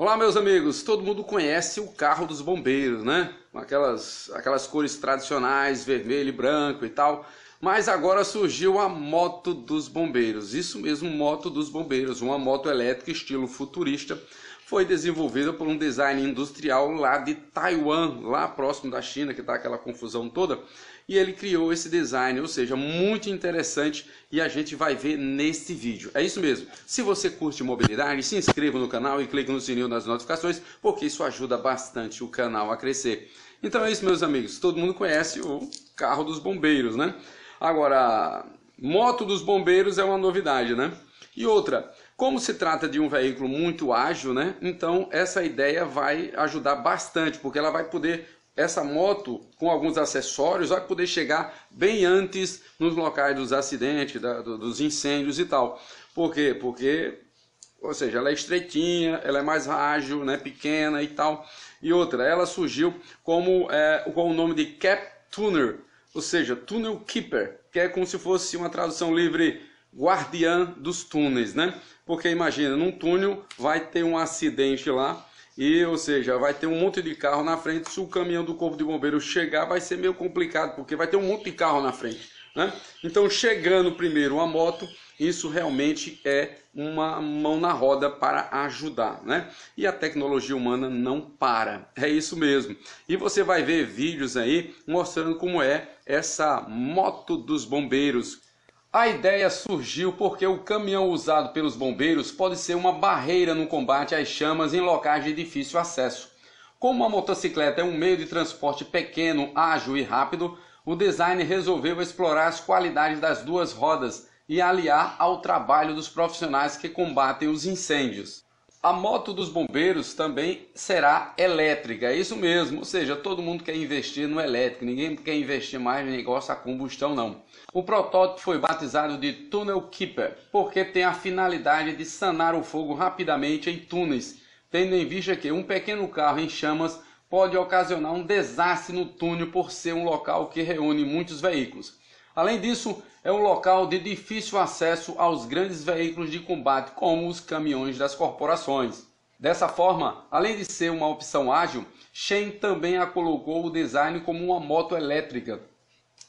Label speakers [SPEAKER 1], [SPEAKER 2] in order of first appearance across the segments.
[SPEAKER 1] Olá, meus amigos. Todo mundo conhece o carro dos bombeiros, né? Aquelas, aquelas cores tradicionais, vermelho e branco e tal. Mas agora surgiu a moto dos bombeiros. Isso mesmo, moto dos bombeiros. Uma moto elétrica estilo futurista foi desenvolvida por um design industrial lá de Taiwan, lá próximo da China, que está aquela confusão toda. E ele criou esse design, ou seja, muito interessante e a gente vai ver neste vídeo. É isso mesmo. Se você curte mobilidade, se inscreva no canal e clique no sininho das notificações, porque isso ajuda bastante o canal a crescer. Então é isso, meus amigos. Todo mundo conhece o carro dos bombeiros, né? Agora, moto dos bombeiros é uma novidade, né? E outra, como se trata de um veículo muito ágil, né? Então essa ideia vai ajudar bastante, porque ela vai poder essa moto com alguns acessórios vai poder chegar bem antes nos locais dos acidentes, da, dos incêndios e tal. Por quê? Porque, ou seja, ela é estreitinha, ela é mais ágil, né? Pequena e tal. E outra, ela surgiu como é, com o nome de Cap Tuner, ou seja, Tunnel Keeper, que é como se fosse uma tradução livre guardiã dos túneis, né? Porque imagina, num túnel vai ter um acidente lá e, ou seja, vai ter um monte de carro na frente. Se o caminhão do corpo de bombeiro chegar, vai ser meio complicado, porque vai ter um monte de carro na frente, né? Então, chegando primeiro a moto, isso realmente é uma mão na roda para ajudar, né? E a tecnologia humana não para, é isso mesmo. E você vai ver vídeos aí mostrando como é essa moto dos bombeiros a ideia surgiu porque o caminhão usado pelos bombeiros pode ser uma barreira no combate às chamas em locais de difícil acesso. Como a motocicleta é um meio de transporte pequeno, ágil e rápido, o design resolveu explorar as qualidades das duas rodas e aliar ao trabalho dos profissionais que combatem os incêndios. A moto dos bombeiros também será elétrica, é isso mesmo. Ou seja, todo mundo quer investir no elétrico, ninguém quer investir mais no negócio a combustão, não. O protótipo foi batizado de Tunnel Keeper, porque tem a finalidade de sanar o fogo rapidamente em túneis, tendo em vista que um pequeno carro em chamas pode ocasionar um desastre no túnel por ser um local que reúne muitos veículos. Além disso, é um local de difícil acesso aos grandes veículos de combate, como os caminhões das corporações. Dessa forma, além de ser uma opção ágil, Shen também a colocou o design como uma moto elétrica,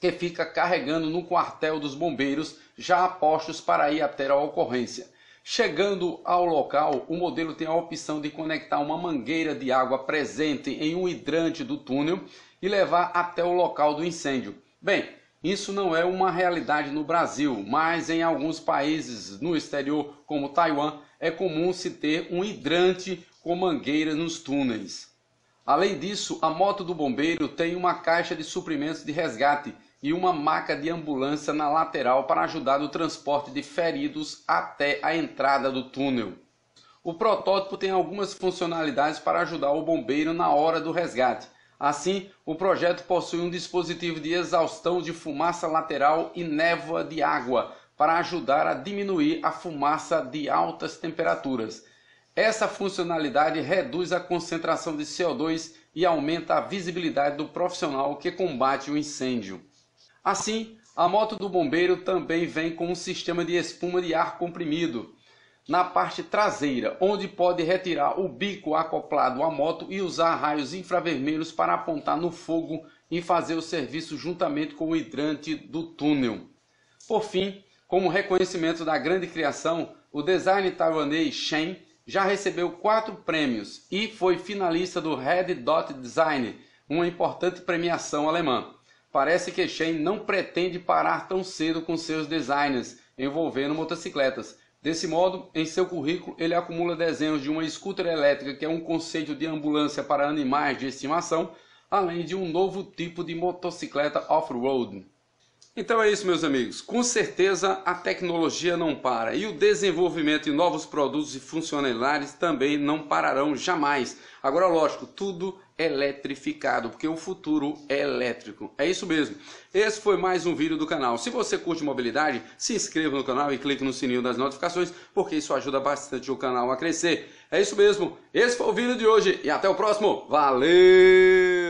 [SPEAKER 1] que fica carregando no quartel dos bombeiros já postos para ir até a ocorrência. Chegando ao local, o modelo tem a opção de conectar uma mangueira de água presente em um hidrante do túnel e levar até o local do incêndio. Bem, isso não é uma realidade no Brasil, mas em alguns países no exterior, como Taiwan, é comum se ter um hidrante com mangueira nos túneis. Além disso, a moto do bombeiro tem uma caixa de suprimentos de resgate e uma maca de ambulância na lateral para ajudar no transporte de feridos até a entrada do túnel. O protótipo tem algumas funcionalidades para ajudar o bombeiro na hora do resgate Assim, o projeto possui um dispositivo de exaustão de fumaça lateral e névoa de água para ajudar a diminuir a fumaça de altas temperaturas. Essa funcionalidade reduz a concentração de CO2 e aumenta a visibilidade do profissional que combate o incêndio. Assim, a moto do bombeiro também vem com um sistema de espuma de ar comprimido na parte traseira, onde pode retirar o bico acoplado à moto e usar raios infravermelhos para apontar no fogo e fazer o serviço juntamente com o hidrante do túnel. Por fim, como reconhecimento da grande criação, o design taiwanês Shen já recebeu quatro prêmios e foi finalista do Red Dot Design, uma importante premiação alemã. Parece que Shen não pretende parar tão cedo com seus designs envolvendo motocicletas, Desse modo, em seu currículo, ele acumula desenhos de uma scooter elétrica, que é um conceito de ambulância para animais de estimação, além de um novo tipo de motocicleta off-road. Então é isso, meus amigos. Com certeza a tecnologia não para e o desenvolvimento de novos produtos e funcionalidades também não pararão jamais. Agora, lógico, tudo eletrificado, porque o futuro é elétrico. É isso mesmo. Esse foi mais um vídeo do canal. Se você curte mobilidade, se inscreva no canal e clique no sininho das notificações, porque isso ajuda bastante o canal a crescer. É isso mesmo. Esse foi o vídeo de hoje e até o próximo. Valeu!